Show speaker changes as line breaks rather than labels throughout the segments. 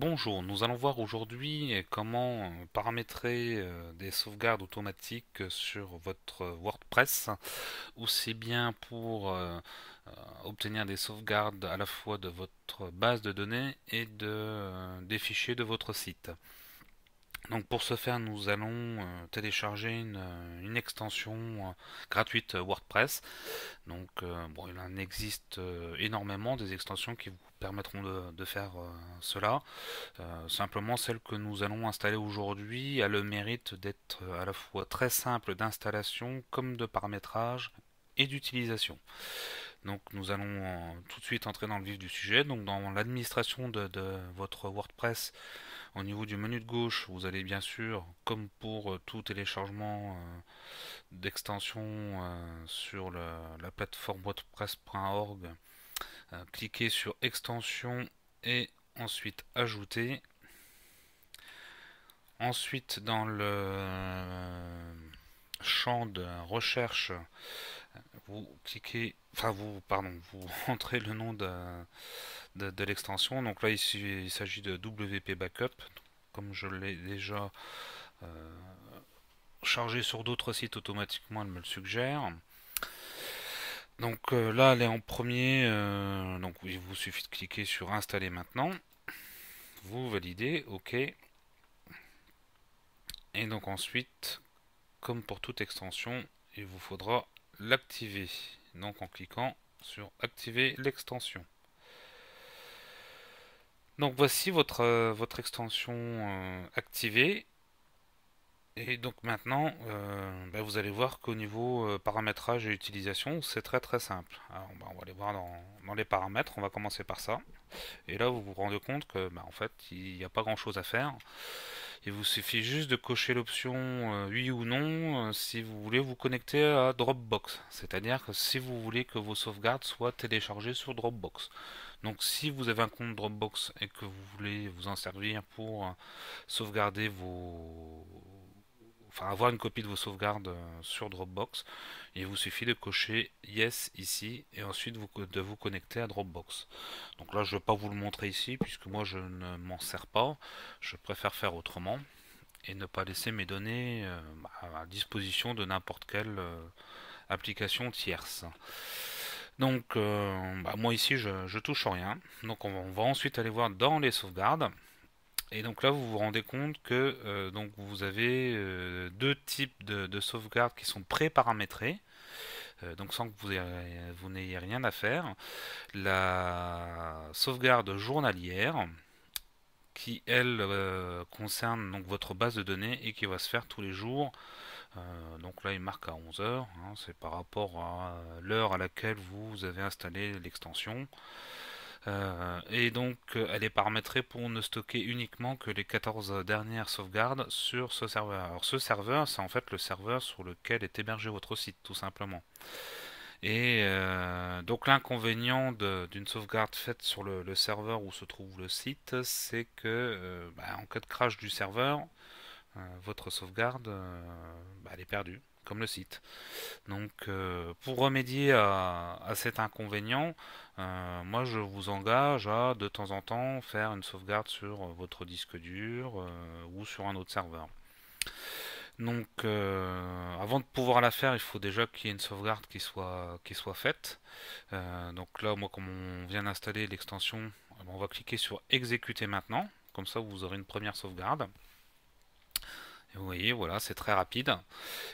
Bonjour, nous allons voir aujourd'hui euh, comment euh, paramétrer euh, des sauvegardes automatiques sur votre WordPress, aussi bien pour obtenir des sauvegardes à la fois de votre base de données et de, des fichiers de votre site. Donc pour ce faire, nous allons euh, télécharger une, euh, extension euh, gratuite WordPress. Donc il en existe énormément des extensions qui vous permettront de faire cela. simplement, celle que nous allons installer aujourd'hui a le mérite d'être à la fois très simple d'installation comme de paramétrage et d'utilisation. Donc nous allons euh, tout de suite entrer dans le vif du sujet. Donc dans l'administration de, votre WordPress, au niveau du menu de gauche, vous allez bien sûr, comme pour euh, tout téléchargement euh, d'extension sur la plateforme WordPress.org, cliquer sur extension et ensuite ajouter. Ensuite dans le champ de recherche, euh, vous cliquez, enfin vous, pardon, vous entrez le nom de, de, l'extension. Donc là, ici, il s'agit de WP Backup, comme je l'ai déjà euh, chargé sur d'autres sites automatiquement, elle me le suggère. Donc euh, là, elle est en premier, donc il vous suffit de cliquer sur installer maintenant. Vous validez, OK. Et donc ensuite, comme pour toute extension, il vous faudra l'activer. Donc en cliquant sur activer l'extension. Donc voici votre, euh, votre extension euh, activée. Et donc maintenant, euh, bah, vous allez voir qu'au niveau paramétrage et utilisation, c'est très très simple. Alors, bah, on va aller voir dans, dans, les paramètres, on va commencer par ça. Et là, vous vous rendez compte que, bah, en fait, il n'y a pas grand chose à faire. Il vous suffit juste de cocher l'option euh, oui ou non euh, si vous voulez vous connecter à Dropbox. C'est-à-dire que si vous voulez que vos sauvegardes soient téléchargées sur Dropbox. Donc si vous avez un compte Dropbox et que vous voulez vous en servir pour euh, sauvegarder vos avoir une copie de vos sauvegardes euh, sur Dropbox. Il vous suffit de cocher Yes ici et ensuite vous, de vous connecter à Dropbox. Donc là je ne vais pas vous le montrer ici puisque moi je ne m'en sers pas. Je préfère faire autrement et ne pas laisser mes données euh, à disposition de n'importe quelle euh, application tierce. Donc bah, moi ici je, je touche rien. Donc on va ensuite aller voir dans les sauvegardes. Et donc là, vous vous rendez compte que euh, donc vous avez euh, deux types de, de, sauvegardes qui sont pré paramétrés euh, donc sans que vous, n'ayez rien à faire. La sauvegarde journalière, qui elle concerne donc votre base de données et qui va se faire tous les jours. donc là, il marque à 11h, hein, c'est par rapport à l'heure à laquelle vous avez installé l'extension. Euh, et donc euh, elle est paramétrée pour ne stocker uniquement que les 14 dernières sauvegardes sur ce serveur. Alors ce serveur, c'est en fait le serveur sur lequel est hébergé votre site, tout simplement. Et euh, donc l'inconvénient d'une sauvegarde faite sur le, serveur où se trouve le site, c'est que bah, en cas de crash du serveur, votre sauvegarde bah, elle est perdue comme le site. Donc euh, pour remédier à, cet inconvénient, euh, moi je vous engage à de temps en temps faire une sauvegarde sur euh, votre disque dur ou sur un autre serveur. Donc avant de pouvoir la faire, il faut déjà qu'il y ait une sauvegarde qui soit, qui soit faite. donc là, moi comme on vient d'installer l'extension, eh ben, on va cliquer sur exécuter maintenant, comme ça vous aurez une première sauvegarde vous voyez, voilà, c'est très rapide.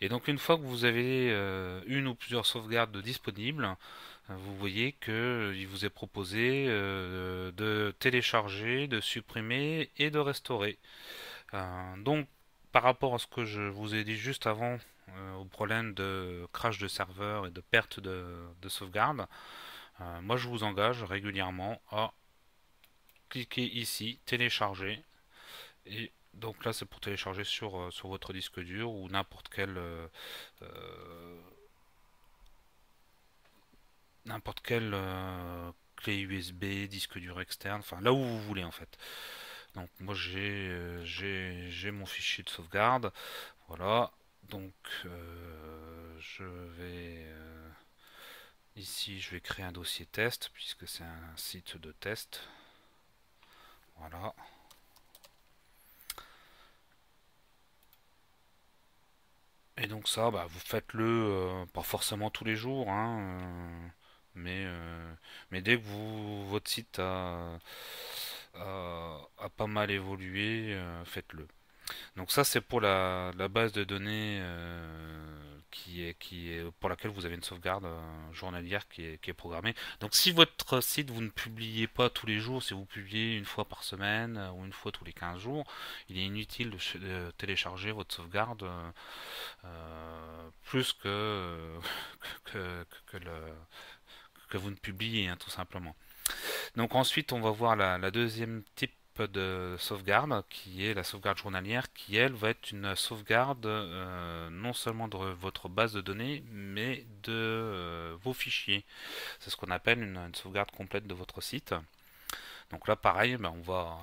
Et donc une fois que vous avez euh, une ou plusieurs sauvegardes disponibles, vous voyez qu'il euh, vous est proposé euh, de télécharger, de supprimer et de restaurer. donc par rapport à ce que je vous ai dit juste avant au problème de crash de serveur et de perte de, de sauvegarde, moi je vous engage régulièrement à cliquer ici, télécharger, et donc là, c'est pour télécharger sur, euh, sur votre disque dur ou n'importe quel euh, euh, n'importe quelle clé USB, disque dur externe, enfin là où vous voulez en fait. Donc moi j'ai j'ai mon fichier de sauvegarde, voilà. Donc je vais ici, je vais créer un dossier test puisque c'est un site de test. Voilà. Et donc ça, bah, vous faites-le euh, pas forcément tous les jours, hein, euh, mais, euh, mais dès que vous, votre site a, a pas mal évolué, faites-le. Donc ça c'est pour la, base de données euh, qui, est, pour laquelle vous avez une sauvegarde euh, journalière qui est, programmée. Donc si votre site vous ne publiez pas tous les jours, si vous publiez une fois par semaine euh, ou une fois tous les 15 jours, il est inutile de, télécharger votre sauvegarde plus que, que, vous ne publiez hein, tout simplement. Donc ensuite on va voir la, la deuxième type de sauvegarde, qui est la sauvegarde journalière, qui elle va être une sauvegarde euh, non seulement de votre base de données, mais de euh, vos fichiers. C'est ce qu'on appelle une, sauvegarde complète de votre site. Donc là pareil, ben, on, va,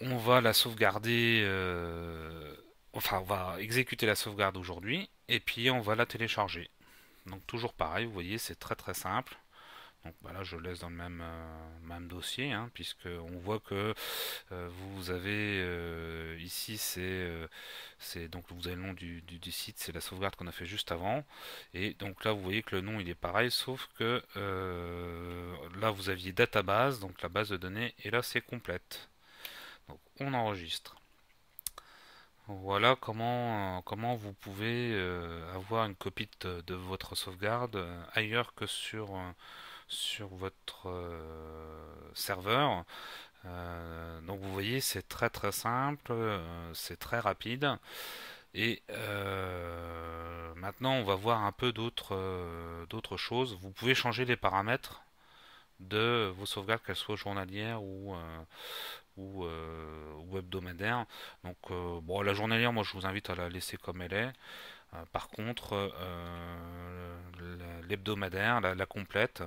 on va la sauvegarder, euh, enfin on va exécuter la sauvegarde aujourd'hui, et puis on va la télécharger. Donc toujours pareil, vous voyez c'est très très simple. Donc voilà, je laisse dans le même, euh, même dossier, hein, puisque on voit que euh, vous avez euh, ici, c'est donc vous avez le nom du, site, c'est la sauvegarde qu'on a fait juste avant. Et donc là, vous voyez que le nom il est pareil, sauf que là vous aviez database, donc la base de données, et là c'est complète. Donc on enregistre. Voilà comment, comment vous pouvez avoir une copie de votre sauvegarde ailleurs que sur sur votre euh, serveur. Euh, donc vous voyez, c'est très très simple, euh, c'est très rapide. Et maintenant, on va voir un peu d'autres d'autres choses. Vous pouvez changer les paramètres de vos sauvegardes, qu'elles soient journalières ou, ou, hebdomadaires. Donc, bon, la journalière, moi, je vous invite à la laisser comme elle est. Euh, par contre, euh, l'hebdomadaire, la, complète,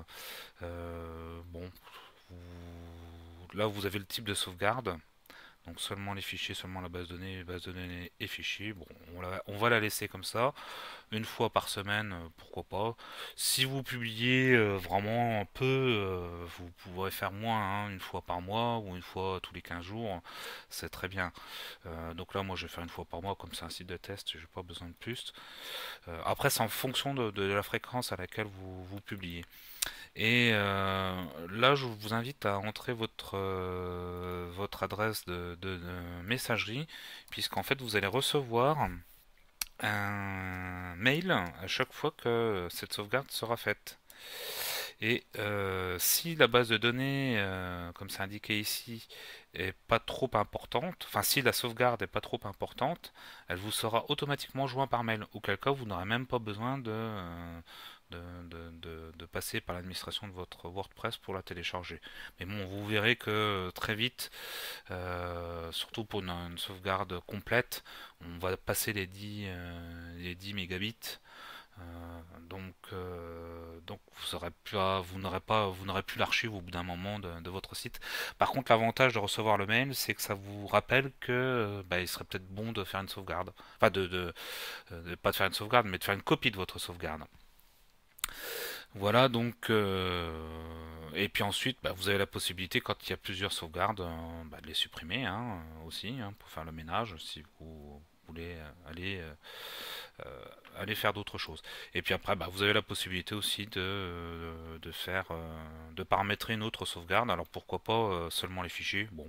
euh, bon, où là vous avez le type de sauvegarde. Donc seulement les fichiers, seulement la base de données, base de données et fichiers. Bon, on, va la laisser comme ça, une fois par semaine, euh, pourquoi pas. Si vous publiez euh, vraiment peu, euh, vous pourrez faire moins, hein, une fois par mois ou une fois tous les 15 jours, c'est très bien. donc là, moi, je vais faire une fois par mois, comme c'est un site de test, j'ai pas besoin de plus. après, c'est en fonction de, la fréquence à laquelle vous, vous publiez. Et euh, là, je vous invite à entrer votre, euh, votre adresse de, messagerie, puisqu'en fait, vous allez recevoir un mail à chaque fois que cette sauvegarde sera faite. Et euh, si la base de données, comme c'est indiqué ici, est pas trop importante, enfin si la sauvegarde est pas trop importante, elle vous sera automatiquement jointe par mail, auquel cas vous n'aurez même pas besoin de, de, passer par l'administration de votre WordPress pour la télécharger. Mais bon, vous verrez que très vite, euh, surtout pour une, sauvegarde complète, on va passer les 10, euh, les mégabits. Euh, donc, donc vous n'aurez vous n'aurez pas, vous n'aurez plus l'archive au bout d'un moment de, votre site. Par contre, l'avantage de recevoir le mail, c'est que ça vous rappelle que bah, il serait peut-être bon de faire une sauvegarde, enfin de, pas de faire une sauvegarde, mais de faire une copie de votre sauvegarde. Voilà donc euh, et puis ensuite bah, vous avez la possibilité quand il y a plusieurs sauvegardes euh, bah, de les supprimer hein, aussi hein, pour faire le ménage si vous voulez euh, aller euh, aller faire d'autres choses. Et puis après, bah, vous avez la possibilité aussi de, euh, faire, euh, de paramétrer une autre sauvegarde. Alors pourquoi pas seulement les fichiers Bon,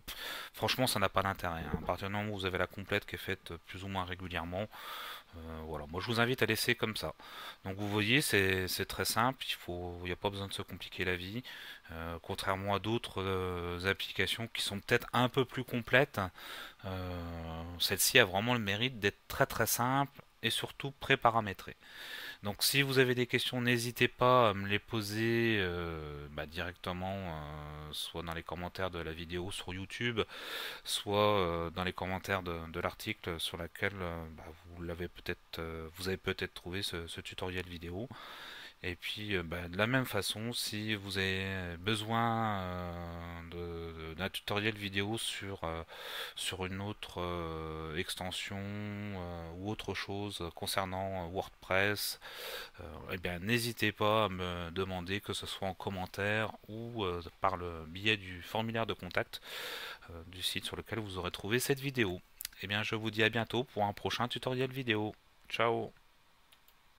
franchement, ça n'a pas d'intérêt. Hein. À partir du moment où vous avez la complète qui est faite plus ou moins régulièrement, voilà. Moi, je vous invite à laisser comme ça. Donc vous voyez, c'est très simple. Il faut, n'y a pas besoin de se compliquer la vie. contrairement à d'autres applications qui sont peut-être un peu plus complètes, celle-ci a vraiment le mérite d'être très très simple et surtout pré Donc si vous avez des questions, n'hésitez pas à me les poser euh, bah, directement, euh, soit dans les commentaires de la vidéo sur YouTube, soit euh, dans les commentaires de, l'article sur lequel bah, vous l'avez peut-être vous avez peut-être trouvé ce tutoriel vidéo. Et puis, euh, bah, de la même façon, si vous avez besoin euh, d'un tutoriel vidéo sur, euh, sur une autre extension ou autre chose concernant WordPress, eh n'hésitez pas à me demander que ce soit en commentaire ou par le biais du formulaire de contact du site sur lequel vous aurez trouvé cette vidéo. Eh bien, je vous dis à bientôt pour un prochain tutoriel vidéo. Ciao